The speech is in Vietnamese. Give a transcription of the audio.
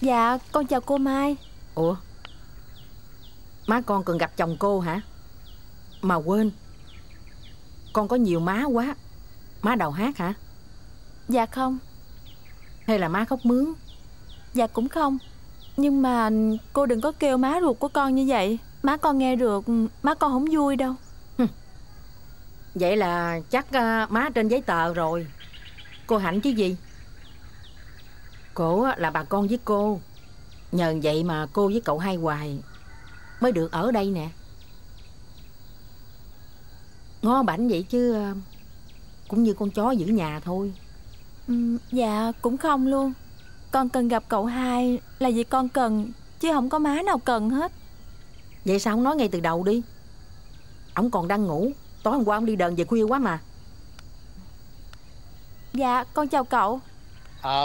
Dạ con chào cô Mai Ủa Má con cần gặp chồng cô hả Mà quên Con có nhiều má quá Má đầu hát hả Dạ không Hay là má khóc mướn Dạ cũng không Nhưng mà cô đừng có kêu má ruột của con như vậy Má con nghe được Má con không vui đâu Vậy là chắc à, má trên giấy tờ rồi Cô Hạnh chứ gì Cổ là bà con với cô Nhờ vậy mà cô với cậu hai hoài Mới được ở đây nè Ngó bảnh vậy chứ ờ, Cũng như con chó giữ nhà thôi ừ, Dạ cũng không luôn Con cần gặp cậu hai Là vì con cần Chứ không có má nào cần hết Vậy sao không nói ngay từ đầu đi Ông còn đang ngủ Tối hôm qua ông đi đờn về khuya quá mà Dạ con chào cậu Ờ à,